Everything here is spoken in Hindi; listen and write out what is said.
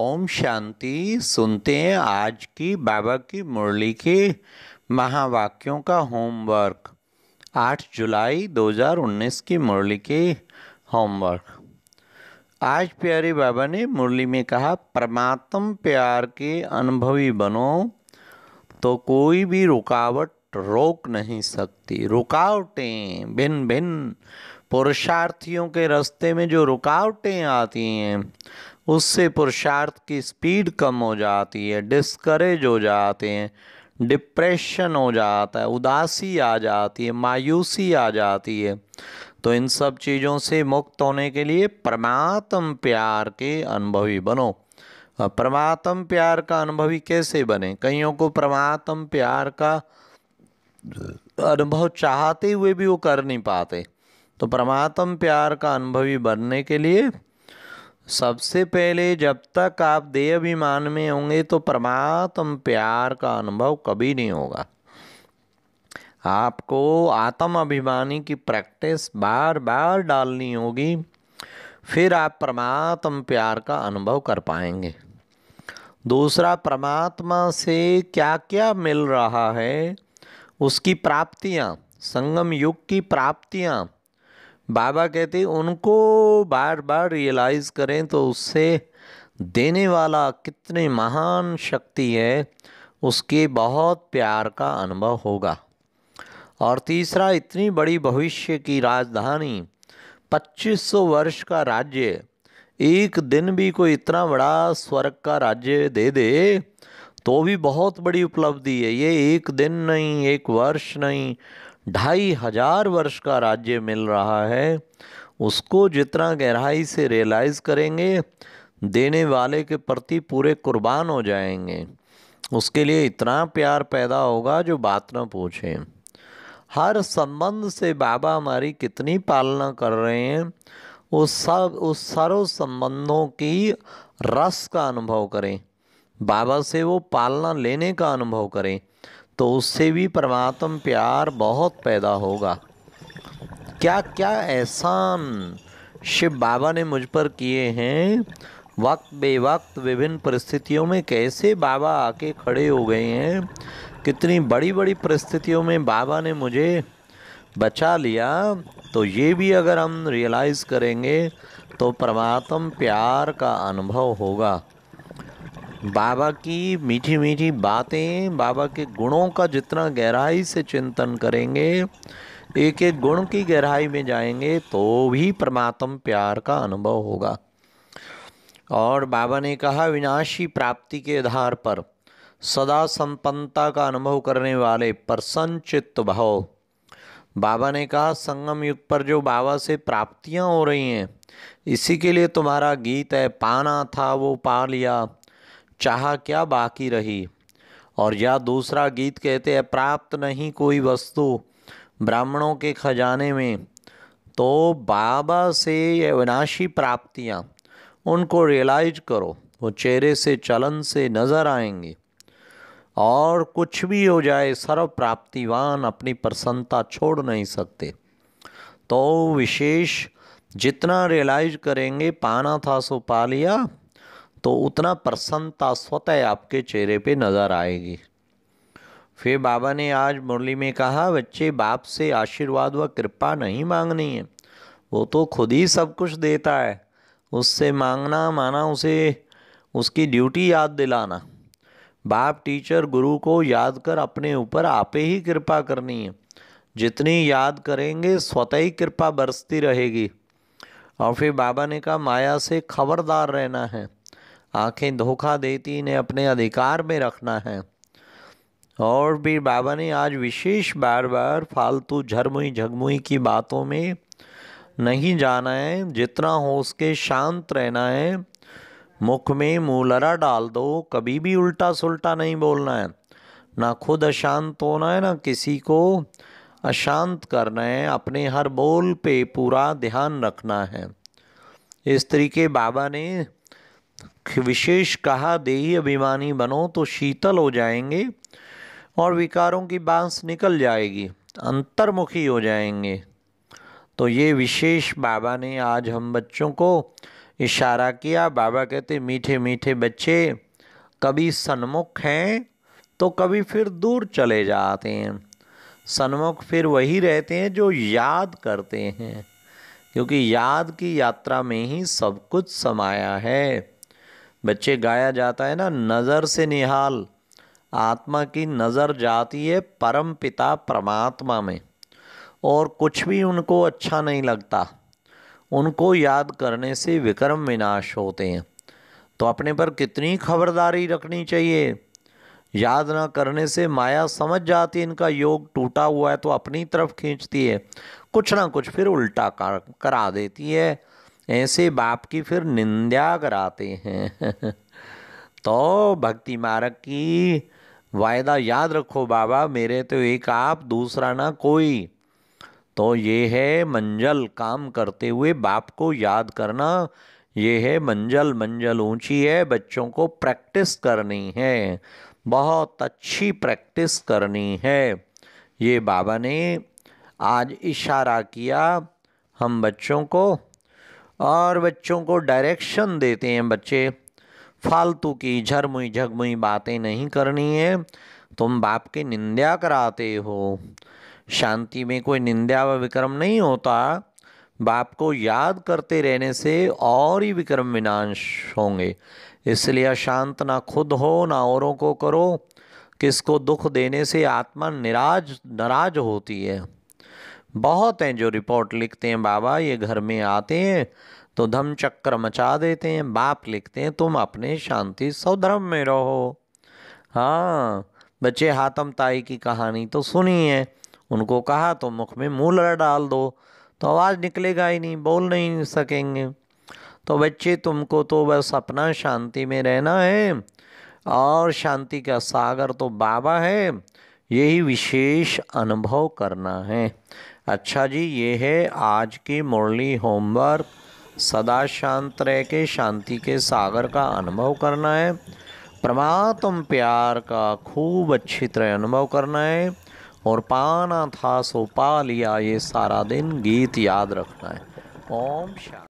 ओम शांति सुनते हैं आज की बाबा की मुरली के महावाक्यों का होमवर्क 8 जुलाई 2019 की मुरली के होमवर्क आज प्यारे बाबा ने मुरली में कहा परमात्म प्यार के अनुभवी बनो तो कोई भी रुकावट रोक नहीं सकती रुकावटें भिन्न भिन्न पुरुषार्थियों के रास्ते में जो रुकावटें आती हैं उससे पुरुषार्थ की स्पीड कम हो जाती है डिस्करेज हो जाते हैं डिप्रेशन हो जाता है उदासी आ जाती है मायूसी आ जाती है तो इन सब चीज़ों से मुक्त होने के लिए परमात्म प्यार के अनुभवी बनो परमात्म प्यार का अनुभवी कैसे बने कईयों को परमात्म प्यार का अनुभव चाहते हुए भी वो कर नहीं पाते तो परमात्म प्यार का अनुभवी बनने के लिए सबसे पहले जब तक आप देह अभिमान में होंगे तो परमात्म प्यार का अनुभव कभी नहीं होगा आपको आत्म अभिमानी की प्रैक्टिस बार बार डालनी होगी फिर आप परमात्म प्यार का अनुभव कर पाएंगे दूसरा परमात्मा से क्या क्या मिल रहा है उसकी प्राप्तियाँ संगम युग की प्राप्तियाँ बाबा कहते हैं उनको बार बार रियलाइज़ करें तो उससे देने वाला कितने महान शक्ति है उसके बहुत प्यार का अनुभव होगा और तीसरा इतनी बड़ी भविष्य की राजधानी 2500 वर्ष का राज्य एक दिन भी कोई इतना बड़ा स्वर्ग का राज्य दे दे तो भी बहुत बड़ी उपलब्धि है ये एक दिन नहीं एक वर्ष नहीं ढाई हजार वर्ष का राज्य मिल रहा है उसको जितना गहराई से रियलाइज़ करेंगे देने वाले के प्रति पूरे कुर्बान हो जाएंगे उसके लिए इतना प्यार पैदा होगा जो बात ना पूछे हर संबंध से बाबा हमारी कितनी पालना कर रहे हैं उस सब उस सर्व संबंधों की रस का अनुभव करें बाबा से वो पालना लेने का अनुभव करें तो उससे भी परमात्म प्यार बहुत पैदा होगा क्या क्या एहसान शिव बाबा ने मुझ पर किए हैं वक्त बेवक्त विभिन्न परिस्थितियों में कैसे बाबा आके खड़े हो गए हैं कितनी बड़ी बड़ी परिस्थितियों में बाबा ने मुझे बचा लिया तो ये भी अगर हम रियलाइज़ करेंगे तो परमात्म प्यार का अनुभव होगा बाबा की मीठी मीठी बातें बाबा के गुणों का जितना गहराई से चिंतन करेंगे एक एक गुण की गहराई में जाएंगे तो भी परमात्म प्यार का अनुभव होगा और बाबा ने कहा विनाशी प्राप्ति के आधार पर सदा संपन्नता का अनुभव करने वाले प्रसन्न चित्त भाव बाबा ने कहा संगम युग पर जो बाबा से प्राप्तियां हो रही हैं इसी के लिए तुम्हारा गीत है पाना था वो पा लिया चाह क्या बाकी रही और या दूसरा गीत कहते हैं प्राप्त नहीं कोई वस्तु ब्राह्मणों के खजाने में तो बाबा से ये अविनाशी प्राप्तियाँ उनको रियलाइज करो वो चेहरे से चलन से नज़र आएंगे और कुछ भी हो जाए सर्व प्राप्तिवान अपनी प्रसन्नता छोड़ नहीं सकते तो विशेष जितना रियलाइज करेंगे पाना था सो पा लिया तो उतना प्रसन्नता स्वतः आपके चेहरे पे नज़र आएगी फिर बाबा ने आज मुरली में कहा बच्चे बाप से आशीर्वाद व कृपा नहीं मांगनी है वो तो खुद ही सब कुछ देता है उससे मांगना माना उसे उसकी ड्यूटी याद दिलाना बाप टीचर गुरु को याद कर अपने ऊपर आपे ही कृपा करनी है जितनी याद करेंगे स्वतः ही कृपा बरसती रहेगी और फिर बाबा ने कहा माया से खबरदार रहना है आंखें धोखा देती इन्हें अपने अधिकार में रखना है और भी बाबा ने आज विशेष बार बार फालतू झरमुई झगमुई की बातों में नहीं जाना है जितना हो उसके शांत रहना है मुख में मूलरा डाल दो कभी भी उल्टा सुलटा नहीं बोलना है ना खुद अशांत होना है ना किसी को अशांत करना है अपने हर बोल पे पूरा ध्यान रखना है इस तरीके बाबा ने विशेष कहा देही अभिमानी बनो तो शीतल हो जाएंगे और विकारों की बांस निकल जाएगी अंतर्मुखी हो जाएंगे तो ये विशेष बाबा ने आज हम बच्चों को इशारा किया बाबा कहते मीठे मीठे बच्चे कभी सन्मुख हैं तो कभी फिर दूर चले जाते हैं सन्मुख फिर वही रहते हैं जो याद करते हैं क्योंकि याद की यात्रा में ही सब कुछ समाया है बच्चे गाया जाता है ना नज़र से निहाल आत्मा की नज़र जाती है परम पिता परमात्मा में और कुछ भी उनको अच्छा नहीं लगता उनको याद करने से विक्रम विनाश होते हैं तो अपने पर कितनी खबरदारी रखनी चाहिए याद ना करने से माया समझ जाती है इनका योग टूटा हुआ है तो अपनी तरफ खींचती है कुछ ना कुछ फिर उल्टा करा देती है ऐसे बाप की फिर निंदा कराते हैं तो भक्ति मार्ग की वायदा याद रखो बाबा मेरे तो एक आप दूसरा ना कोई तो ये है मंजल काम करते हुए बाप को याद करना ये है मंजल मंजल ऊंची है बच्चों को प्रैक्टिस करनी है बहुत अच्छी प्रैक्टिस करनी है ये बाबा ने आज इशारा किया हम बच्चों को और बच्चों को डायरेक्शन देते हैं बच्चे फालतू की झरमुई झगमुई बातें नहीं करनी है तुम बाप की निंदा कराते हो शांति में कोई निंदा व विक्रम नहीं होता बाप को याद करते रहने से और ही विक्रम विनाश होंगे इसलिए शांत ना खुद हो ना औरों को करो किसको दुख देने से आत्मा निराज नाराज होती है बहुत हैं जो रिपोर्ट लिखते हैं बाबा ये घर में आते हैं तो धम चक्र मचा देते हैं बाप लिखते हैं तुम अपने शांति सौधर्म में रहो हाँ बच्चे हातम ताई की कहानी तो सुनी है उनको कहा तो मुख में मुँह डाल दो तो आवाज़ निकलेगा ही नहीं बोल नहीं सकेंगे तो बच्चे तुमको तो बस अपना शांति में रहना है और शांति का सागर तो बाबा है यही विशेष अनुभव करना है अच्छा जी ये है आज की मुरली होमवर्क सदा शांत रह के शांति के सागर का अनुभव करना है परमात्म प्यार का खूब अच्छी तरह अनुभव करना है और पाना था सो पा लिया ये सारा दिन गीत याद रखना है ओम शांति